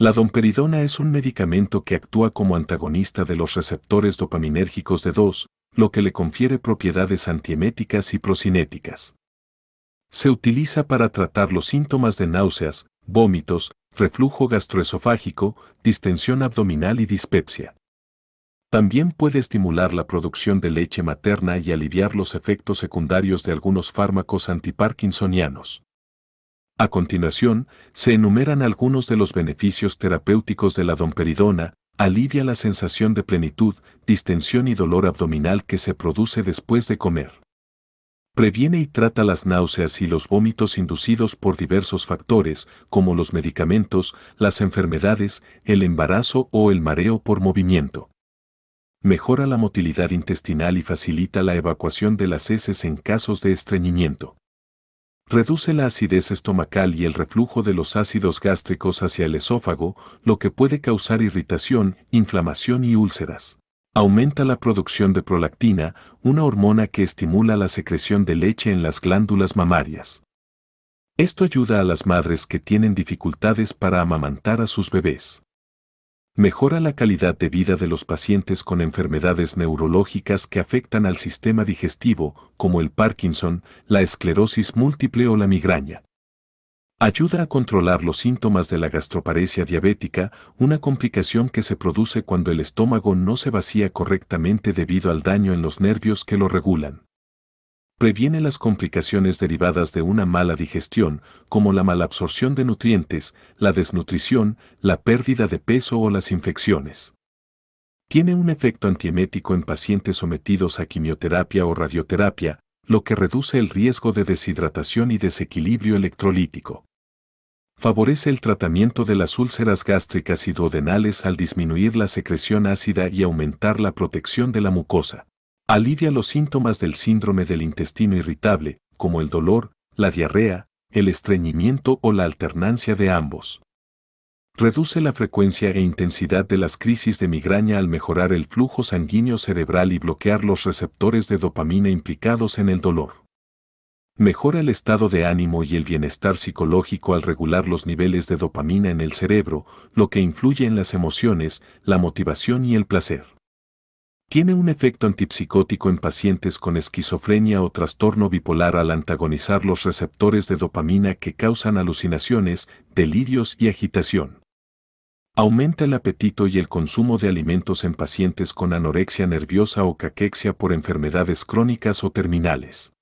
La domperidona es un medicamento que actúa como antagonista de los receptores dopaminérgicos de 2, lo que le confiere propiedades antieméticas y procinéticas. Se utiliza para tratar los síntomas de náuseas, vómitos, reflujo gastroesofágico, distensión abdominal y dispepsia. También puede estimular la producción de leche materna y aliviar los efectos secundarios de algunos fármacos antiparkinsonianos. A continuación, se enumeran algunos de los beneficios terapéuticos de la domperidona, alivia la sensación de plenitud, distensión y dolor abdominal que se produce después de comer. Previene y trata las náuseas y los vómitos inducidos por diversos factores, como los medicamentos, las enfermedades, el embarazo o el mareo por movimiento. Mejora la motilidad intestinal y facilita la evacuación de las heces en casos de estreñimiento reduce la acidez estomacal y el reflujo de los ácidos gástricos hacia el esófago, lo que puede causar irritación, inflamación y úlceras. Aumenta la producción de prolactina, una hormona que estimula la secreción de leche en las glándulas mamarias. Esto ayuda a las madres que tienen dificultades para amamantar a sus bebés mejora la calidad de vida de los pacientes con enfermedades neurológicas que afectan al sistema digestivo, como el Parkinson, la esclerosis múltiple o la migraña. Ayuda a controlar los síntomas de la gastroparesia diabética, una complicación que se produce cuando el estómago no se vacía correctamente debido al daño en los nervios que lo regulan previene las complicaciones derivadas de una mala digestión, como la malabsorción de nutrientes, la desnutrición, la pérdida de peso o las infecciones. Tiene un efecto antiemético en pacientes sometidos a quimioterapia o radioterapia, lo que reduce el riesgo de deshidratación y desequilibrio electrolítico. Favorece el tratamiento de las úlceras gástricas y duodenales al disminuir la secreción ácida y aumentar la protección de la mucosa. Alivia los síntomas del síndrome del intestino irritable, como el dolor, la diarrea, el estreñimiento o la alternancia de ambos. Reduce la frecuencia e intensidad de las crisis de migraña al mejorar el flujo sanguíneo cerebral y bloquear los receptores de dopamina implicados en el dolor. Mejora el estado de ánimo y el bienestar psicológico al regular los niveles de dopamina en el cerebro, lo que influye en las emociones, la motivación y el placer. Tiene un efecto antipsicótico en pacientes con esquizofrenia o trastorno bipolar al antagonizar los receptores de dopamina que causan alucinaciones, delirios y agitación. Aumenta el apetito y el consumo de alimentos en pacientes con anorexia nerviosa o caquexia por enfermedades crónicas o terminales.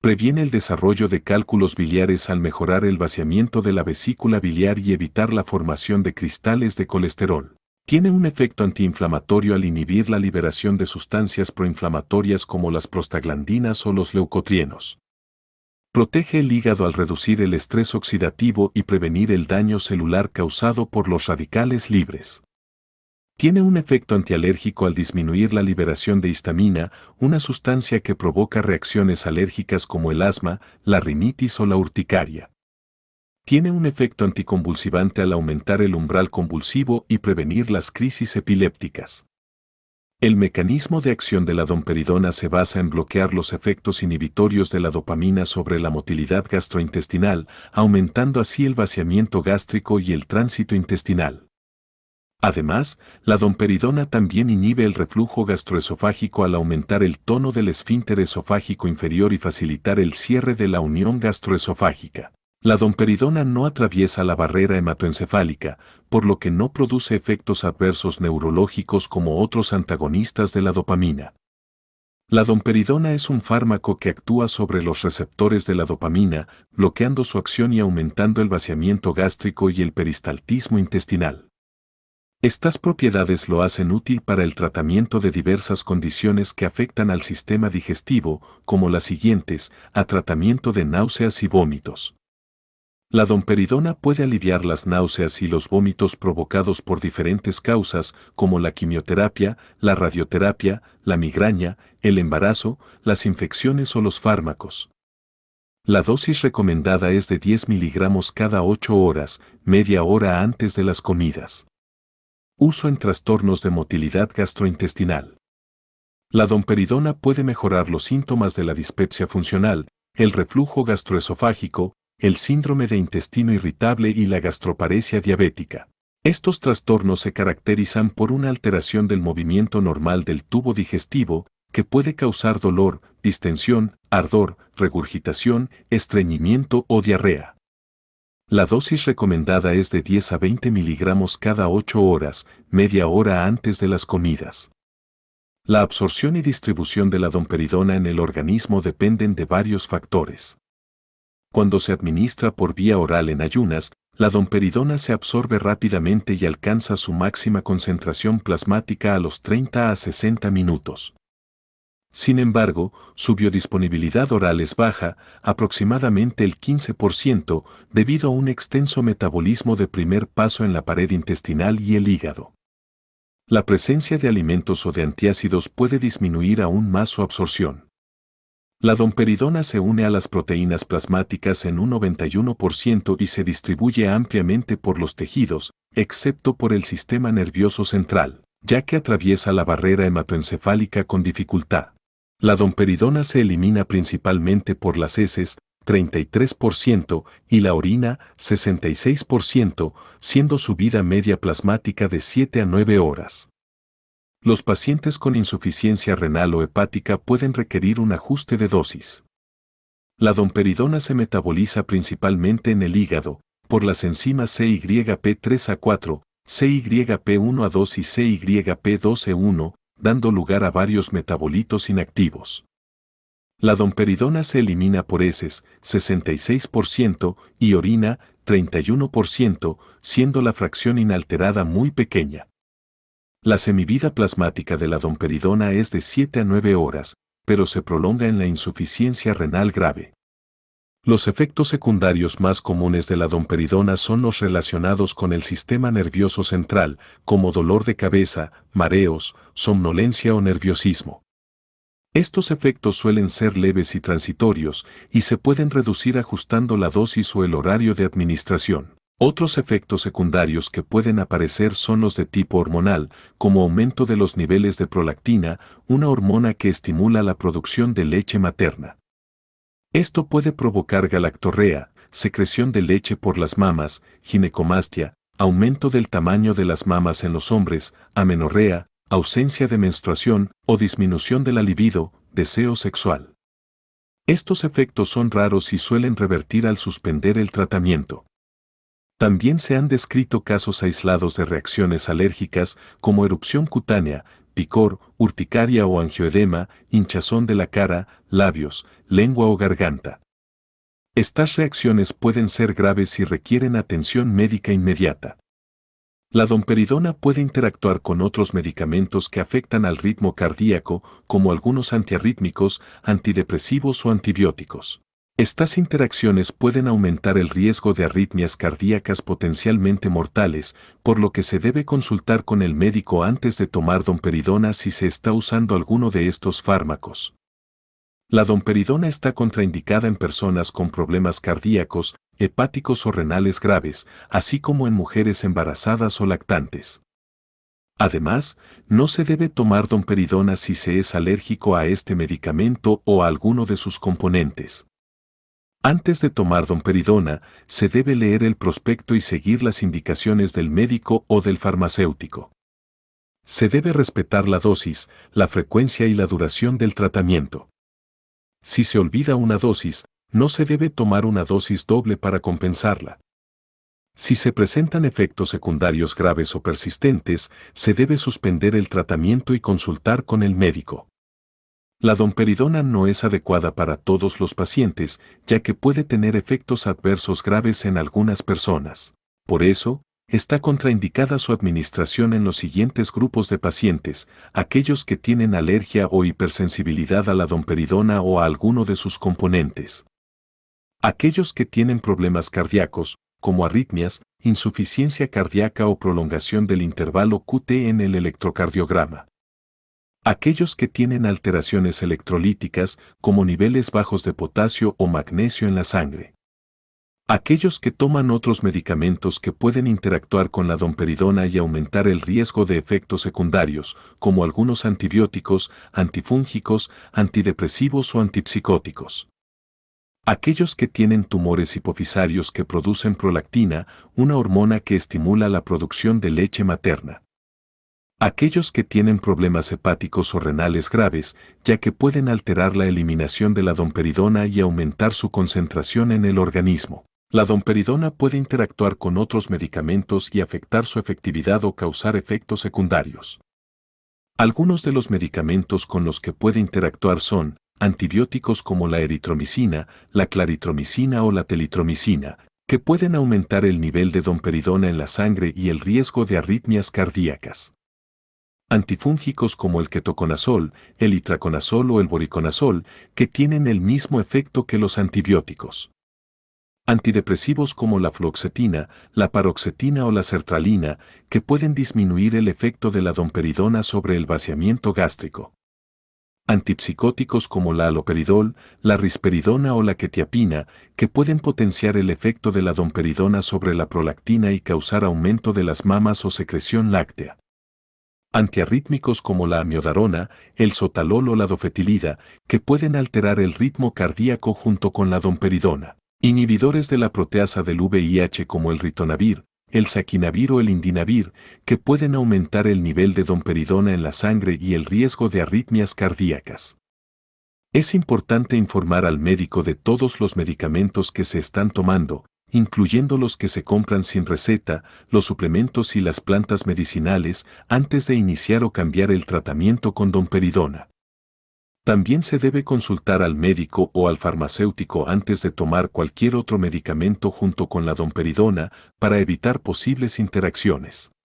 Previene el desarrollo de cálculos biliares al mejorar el vaciamiento de la vesícula biliar y evitar la formación de cristales de colesterol. Tiene un efecto antiinflamatorio al inhibir la liberación de sustancias proinflamatorias como las prostaglandinas o los leucotrienos. Protege el hígado al reducir el estrés oxidativo y prevenir el daño celular causado por los radicales libres. Tiene un efecto antialérgico al disminuir la liberación de histamina, una sustancia que provoca reacciones alérgicas como el asma, la rinitis o la urticaria. Tiene un efecto anticonvulsivante al aumentar el umbral convulsivo y prevenir las crisis epilépticas. El mecanismo de acción de la domperidona se basa en bloquear los efectos inhibitorios de la dopamina sobre la motilidad gastrointestinal, aumentando así el vaciamiento gástrico y el tránsito intestinal. Además, la domperidona también inhibe el reflujo gastroesofágico al aumentar el tono del esfínter esofágico inferior y facilitar el cierre de la unión gastroesofágica. La domperidona no atraviesa la barrera hematoencefálica, por lo que no produce efectos adversos neurológicos como otros antagonistas de la dopamina. La domperidona es un fármaco que actúa sobre los receptores de la dopamina, bloqueando su acción y aumentando el vaciamiento gástrico y el peristaltismo intestinal. Estas propiedades lo hacen útil para el tratamiento de diversas condiciones que afectan al sistema digestivo, como las siguientes, a tratamiento de náuseas y vómitos. La domperidona puede aliviar las náuseas y los vómitos provocados por diferentes causas como la quimioterapia, la radioterapia, la migraña, el embarazo, las infecciones o los fármacos. La dosis recomendada es de 10 miligramos cada 8 horas, media hora antes de las comidas. Uso en trastornos de motilidad gastrointestinal. La domperidona puede mejorar los síntomas de la dispepsia funcional, el reflujo gastroesofágico, el síndrome de intestino irritable y la gastroparesia diabética. Estos trastornos se caracterizan por una alteración del movimiento normal del tubo digestivo, que puede causar dolor, distensión, ardor, regurgitación, estreñimiento o diarrea. La dosis recomendada es de 10 a 20 miligramos cada 8 horas, media hora antes de las comidas. La absorción y distribución de la domperidona en el organismo dependen de varios factores. Cuando se administra por vía oral en ayunas, la domperidona se absorbe rápidamente y alcanza su máxima concentración plasmática a los 30 a 60 minutos. Sin embargo, su biodisponibilidad oral es baja, aproximadamente el 15%, debido a un extenso metabolismo de primer paso en la pared intestinal y el hígado. La presencia de alimentos o de antiácidos puede disminuir aún más su absorción. La domperidona se une a las proteínas plasmáticas en un 91% y se distribuye ampliamente por los tejidos, excepto por el sistema nervioso central, ya que atraviesa la barrera hematoencefálica con dificultad. La domperidona se elimina principalmente por las heces, 33%, y la orina, 66%, siendo su vida media plasmática de 7 a 9 horas. Los pacientes con insuficiencia renal o hepática pueden requerir un ajuste de dosis. La domperidona se metaboliza principalmente en el hígado, por las enzimas CYP3A4, CYP1A2 y CYP12A1, e dando lugar a varios metabolitos inactivos. La domperidona se elimina por heces, 66%, y orina, 31%, siendo la fracción inalterada muy pequeña. La semivida plasmática de la domperidona es de 7 a 9 horas, pero se prolonga en la insuficiencia renal grave. Los efectos secundarios más comunes de la domperidona son los relacionados con el sistema nervioso central, como dolor de cabeza, mareos, somnolencia o nerviosismo. Estos efectos suelen ser leves y transitorios, y se pueden reducir ajustando la dosis o el horario de administración. Otros efectos secundarios que pueden aparecer son los de tipo hormonal, como aumento de los niveles de prolactina, una hormona que estimula la producción de leche materna. Esto puede provocar galactorrea, secreción de leche por las mamas, ginecomastia, aumento del tamaño de las mamas en los hombres, amenorrea, ausencia de menstruación o disminución de la libido, deseo sexual. Estos efectos son raros y suelen revertir al suspender el tratamiento. También se han descrito casos aislados de reacciones alérgicas como erupción cutánea, picor, urticaria o angioedema, hinchazón de la cara, labios, lengua o garganta. Estas reacciones pueden ser graves y requieren atención médica inmediata. La domperidona puede interactuar con otros medicamentos que afectan al ritmo cardíaco, como algunos antiarrítmicos, antidepresivos o antibióticos. Estas interacciones pueden aumentar el riesgo de arritmias cardíacas potencialmente mortales, por lo que se debe consultar con el médico antes de tomar domperidona si se está usando alguno de estos fármacos. La domperidona está contraindicada en personas con problemas cardíacos, hepáticos o renales graves, así como en mujeres embarazadas o lactantes. Además, no se debe tomar domperidona si se es alérgico a este medicamento o a alguno de sus componentes. Antes de tomar domperidona, se debe leer el prospecto y seguir las indicaciones del médico o del farmacéutico. Se debe respetar la dosis, la frecuencia y la duración del tratamiento. Si se olvida una dosis, no se debe tomar una dosis doble para compensarla. Si se presentan efectos secundarios graves o persistentes, se debe suspender el tratamiento y consultar con el médico. La domperidona no es adecuada para todos los pacientes, ya que puede tener efectos adversos graves en algunas personas. Por eso, está contraindicada su administración en los siguientes grupos de pacientes, aquellos que tienen alergia o hipersensibilidad a la domperidona o a alguno de sus componentes. Aquellos que tienen problemas cardíacos, como arritmias, insuficiencia cardíaca o prolongación del intervalo QT en el electrocardiograma. Aquellos que tienen alteraciones electrolíticas como niveles bajos de potasio o magnesio en la sangre. Aquellos que toman otros medicamentos que pueden interactuar con la domperidona y aumentar el riesgo de efectos secundarios, como algunos antibióticos, antifúngicos, antidepresivos o antipsicóticos. Aquellos que tienen tumores hipofisarios que producen prolactina, una hormona que estimula la producción de leche materna aquellos que tienen problemas hepáticos o renales graves, ya que pueden alterar la eliminación de la domperidona y aumentar su concentración en el organismo. La domperidona puede interactuar con otros medicamentos y afectar su efectividad o causar efectos secundarios. Algunos de los medicamentos con los que puede interactuar son antibióticos como la eritromicina, la claritromicina o la telitromicina, que pueden aumentar el nivel de domperidona en la sangre y el riesgo de arritmias cardíacas antifúngicos como el ketoconazol, el itraconazol o el boriconazol, que tienen el mismo efecto que los antibióticos. Antidepresivos como la fluoxetina, la paroxetina o la sertralina, que pueden disminuir el efecto de la domperidona sobre el vaciamiento gástrico. Antipsicóticos como la aloperidol, la risperidona o la quetiapina, que pueden potenciar el efecto de la domperidona sobre la prolactina y causar aumento de las mamas o secreción láctea antiarrítmicos como la amiodarona, el sotalol o la dofetilida, que pueden alterar el ritmo cardíaco junto con la domperidona, inhibidores de la proteasa del VIH como el ritonavir, el saquinavir o el indinavir, que pueden aumentar el nivel de domperidona en la sangre y el riesgo de arritmias cardíacas. Es importante informar al médico de todos los medicamentos que se están tomando, incluyendo los que se compran sin receta, los suplementos y las plantas medicinales, antes de iniciar o cambiar el tratamiento con domperidona. También se debe consultar al médico o al farmacéutico antes de tomar cualquier otro medicamento junto con la domperidona para evitar posibles interacciones.